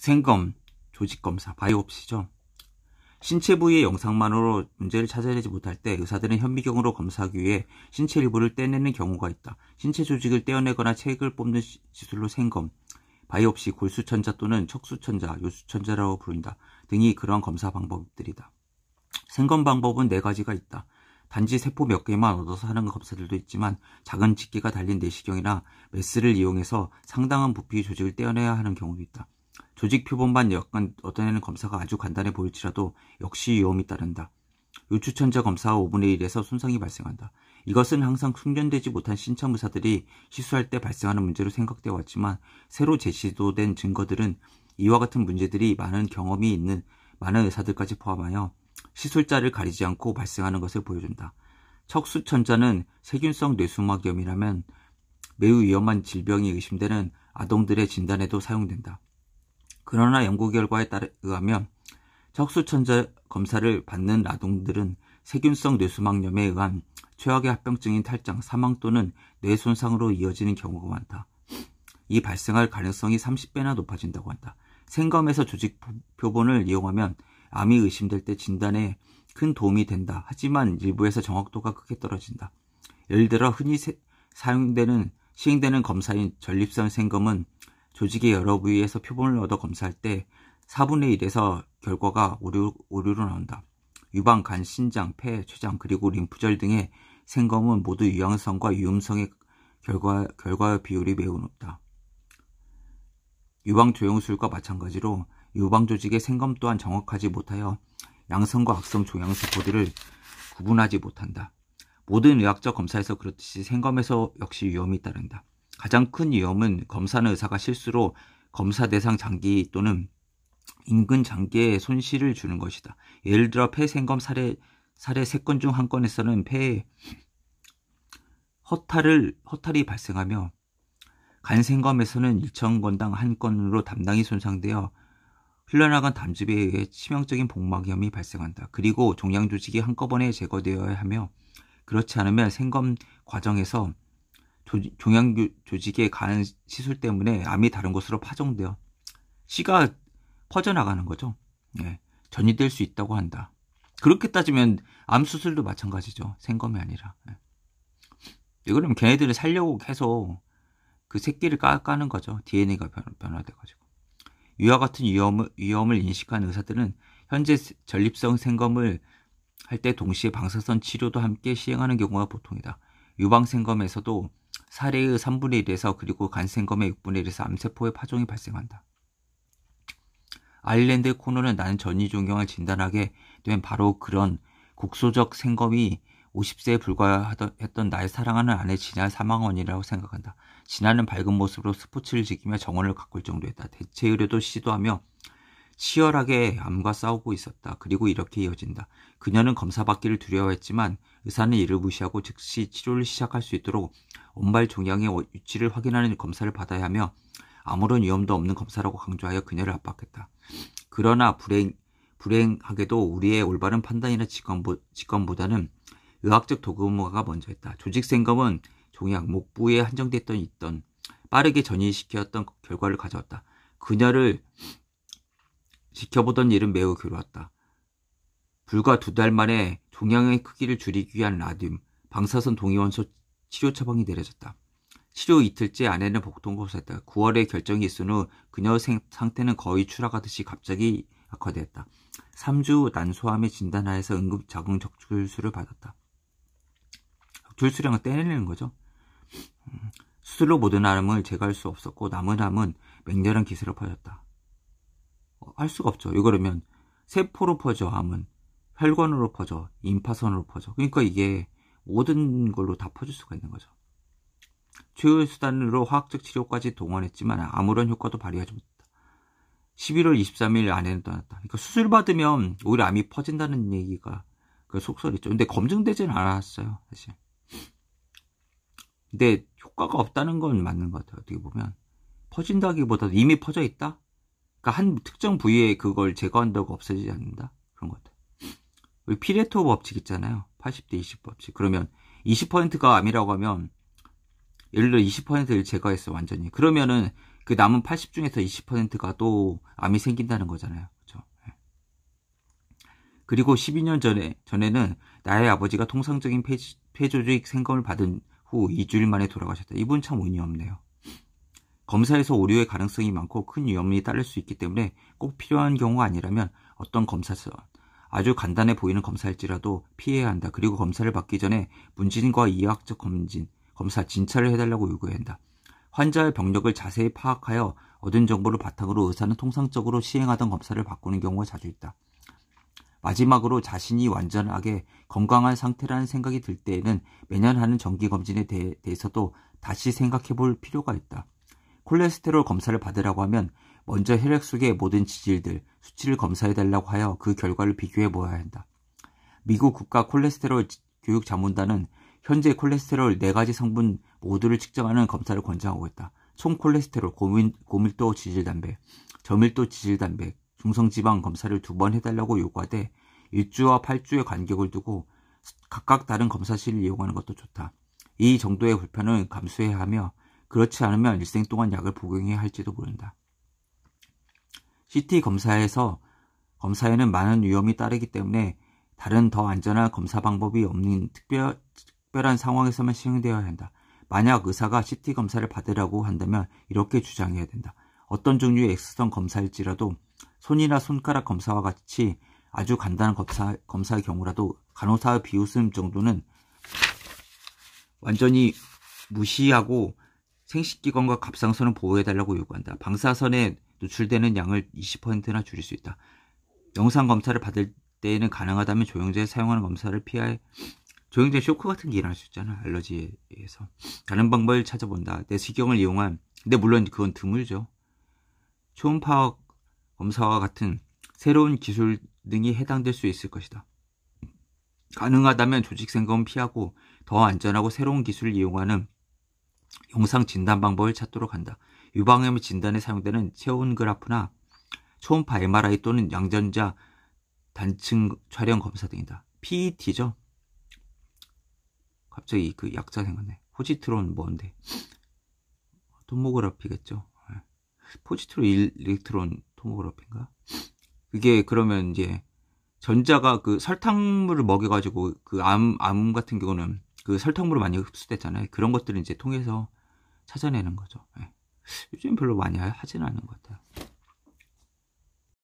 생검, 조직검사, 바이옵시죠. 신체 부위의 영상만으로 문제를 찾아내지 못할 때 의사들은 현미경으로 검사하기 위해 신체 일부를 떼내는 경우가 있다. 신체 조직을 떼어내거나 체액을 뽑는 시술로 생검, 바이옵시, 골수천자 또는 척수천자, 요수천자라고 부른다 등이 그러한 검사 방법들이다. 생검 방법은 네 가지가 있다. 단지 세포 몇 개만 얻어서 하는 검사들도 있지만 작은 집기가 달린 내시경이나 메스를 이용해서 상당한 부피 조직을 떼어내야 하는 경우도 있다. 조직 표본만 약간 어떤 애는 검사가 아주 간단해 보일지라도 역시 위험이 따른다. 요추천자 검사와 5분의 1에서 손상이 발생한다. 이것은 항상 숙련되지 못한 신참 의사들이 시술할 때 발생하는 문제로 생각되어 왔지만 새로 제시도된 증거들은 이와 같은 문제들이 많은 경험이 있는 많은 의사들까지 포함하여 시술자를 가리지 않고 발생하는 것을 보여준다. 척수천자는 세균성 뇌수막염이라면 매우 위험한 질병이 의심되는 아동들의 진단에도 사용된다. 그러나 연구 결과에 따르 의하면 적수천자 검사를 받는 아동들은 세균성 뇌수막염에 의한 최악의 합병증인 탈장, 사망 또는 뇌 손상으로 이어지는 경우가 많다. 이 발생할 가능성이 30배나 높아진다고 한다. 생검에서 조직 표본을 이용하면 암이 의심될 때 진단에 큰 도움이 된다. 하지만 일부에서 정확도가 크게 떨어진다. 예를 들어 흔히 사용되는 시행되는 검사인 전립선 생검은 조직의 여러 부위에서 표본을 얻어 검사할 때 4분의 1에서 결과가 오류, 오류로 나온다. 유방, 간, 신장, 폐, 췌장, 그리고 림프절 등의 생검은 모두 유양성과 유음성의 결과, 결과 비율이 매우 높다. 유방 조영술과 마찬가지로 유방 조직의 생검 또한 정확하지 못하여 양성과 악성 조양수 코드를 구분하지 못한다. 모든 의학적 검사에서 그렇듯이 생검에서 역시 위험이 따른다. 가장 큰 위험은 검사는 의사가 실수로 검사 대상 장기 또는 인근 장기에 손실을 주는 것이다. 예를 들어 폐생검 사례 사례 3건중 한 건에서는 폐에 허탈을 허탈이 발생하며 간생검에서는 1,000건당 한 건으로 담당이 손상되어 흘러나간 담즙에 의해 치명적인 복막염이 발생한다. 그리고 종양 조직이 한꺼번에 제거되어야 하며 그렇지 않으면 생검 과정에서 종양 조직에 간 시술 때문에 암이 다른 곳으로 파종되어 씨가 퍼져나가는 거죠. 예, 전이될 수 있다고 한다. 그렇게 따지면 암 수술도 마찬가지죠. 생검이 아니라. 예. 그거는 걔네들을 살려고 계속 그 새끼를 깎아는 거죠. DNA가 변, 화돼가지고 위와 같은 위험을, 위험을 인식한 의사들은 현재 전립성 생검을 할 때 동시에 방사선 치료도 함께 시행하는 경우가 보통이다. 유방 생검에서도 사례의 3분의 1에서 그리고 간생검의 6분의 1에서 암세포의 파종이 발생한다. 아일랜드 코너는 나는 전이종경을 진단하게 된 바로 그런 국소적 생검이 50세에 불과했던 나의 사랑하는 아내 진아 의 사망원이라고 생각한다. 진아는 밝은 모습으로 스포츠를 즐기며 정원을 가꿀 정도였다. 대체 의료도 시도하며 치열하게 암과 싸우고 있었다. 그리고 이렇게 이어진다. 그녀는 검사받기를 두려워했지만 의사는 이를 무시하고 즉시 치료를 시작할 수 있도록 온발 종양의 위치를 확인하는 검사를 받아야 하며 아무런 위험도 없는 검사라고 강조하여 그녀를 압박했다. 그러나 불행, 불행하게도 우리의 올바른 판단이나 직관보, 다는 의학적 도구무가 먼저 했다. 조직 생검은 종양, 목부에 한정됐던 있던 빠르게 전이시켰던 결과를 가져왔다. 그녀를 지켜보던 일은 매우 괴로웠다. 불과 두 달 만에 종양의 크기를 줄이기 위한 라듐, 방사선 동위원소 치료 처방이 내려졌다. 치료 이틀째 아내는 복통고사했다. 9월에 결정이 있은 후 그녀의 상태는 거의 추락하듯이 갑자기 악화되었다. 3주 난소암의 진단하에서 응급 자궁 적출술을 받았다. 적출술이란 떼내는 거죠. 음, 수술로 모든 암을 제거할 수 없었고 남은 암은 맹렬한 기세로 퍼졌다. 어, 할 수가 없죠. 이거라면 세포로 퍼져 암은 혈관으로 퍼져, 임파선으로 퍼져. 그러니까 이게 모든 걸로 다 퍼질 수가 있는 거죠. 최후의 수단으로 화학적 치료까지 동원했지만 아무런 효과도 발휘하지 못했다. 11월 23일 아내는 떠났다. 그러니까 수술 받으면 오히려 암이 퍼진다는 얘기가 그 속설이죠. 근데 검증되지는 않았어요, 사실. 근데 효과가 없다는 건 맞는 것 같아요. 어떻게 보면 퍼진다기보다도 이미 퍼져 있다. 그러니까 한 특정 부위에 그걸 제거한다고 없어지지 않는다 그런 것 같아요. 우리 피레토 법칙 있잖아요. 80대 20 법칙. 그러면 20%가 암이라고 하면 예를 들어 20%를 제거했어 완전히. 그러면은 그 남은 80 중에서 20%가 또 암이 생긴다는 거잖아요. 그렇죠? 예. 그리고 12년 전에 전에는 나의 아버지가 통상적인 폐조직 생검을 받은 후 2주일 만에 돌아가셨다. 이분 참 운이 없네요. 검사에서 오류의 가능성이 많고 큰 위험이 따를 수 있기 때문에 꼭 필요한 경우가 아니라면 어떤 검사서 아주 간단해 보이는 검사일지라도 피해야 한다. 그리고 검사를 받기 전에 문진과 이학적 검진, 검사 진찰을 해달라고 요구해야 한다. 환자의 병력을 자세히 파악하여 얻은 정보를 바탕으로 의사는 통상적으로 시행하던 검사를 바꾸는 경우가 자주 있다. 마지막으로 자신이 완전하게 건강한 상태라는 생각이 들 때에는 매년 하는 정기검진에 대해서도 다시 생각해 볼 필요가 있다. 콜레스테롤 검사를 받으라고 하면 먼저 혈액 속의 모든 지질들, 수치를 검사해달라고 하여 그 결과를 비교해 보아야 한다. 미국 국가 콜레스테롤 교육 자문단은 현재 콜레스테롤 4가지 성분 모두를 측정하는 검사를 권장하고 있다. 총콜레스테롤, 고민, 고밀도 지질단백 저밀도 지질단백 중성지방 검사를 두 번 해달라고 요구하되 1주와 8주의 간격을 두고 각각 다른 검사실을 이용하는 것도 좋다. 이 정도의 불편을 감수해야 하며 그렇지 않으면 일생 동안 약을 복용해야 할지도 모른다. CT 검사에서 검사에는 많은 위험이 따르기 때문에 다른 더 안전한 검사 방법이 없는 특별, 특별한 상황에서만 시행되어야 한다. 만약 의사가 CT 검사를 받으라고 한다면 이렇게 주장해야 된다. 어떤 종류의 엑스선 검사일지라도 손이나 손가락 검사와 같이 아주 간단한 검사, 검사의 경우라도 간호사의 비웃음 정도는 완전히 무시하고 생식기관과 갑상선을 보호해달라고 요구한다. 방사선의 노출되는 양을 20%나 줄일 수 있다. 영상 검사를 받을 때에는 가능하다면 조영제 사용하는 검사를 피할 조영제 쇼크 같은 게 일어날 수 있잖아 알러지에 의해서 다른 방법을 찾아본다. 내시경을 이용한 근데 물론 그건 드물죠. 초음파 검사와 같은 새로운 기술 등이 해당될 수 있을 것이다. 가능하다면 조직 생검 피하고 더 안전하고 새로운 기술을 이용하는 영상 진단 방법을 찾도록 한다. 유방염의 진단에 사용되는 체온 그라프나 초음파 MRI 또는 양전자 단층 촬영 검사 등이다. PET죠. 갑자기 그 약자 생각네. 나 포지트론 뭔데? 토모그라피겠죠 예. 포지트론 일렉트론 토모그라피인가 그게 그러면 이제 전자가 그 설탕물을 먹여가지고 그 암, 암 같은 경우는 그 설탕물을 많이 흡수됐잖아요. 그런 것들을 이제 통해서 찾아내는 거죠. 네. 요즘 별로 많이 하지는 않은것 같아요.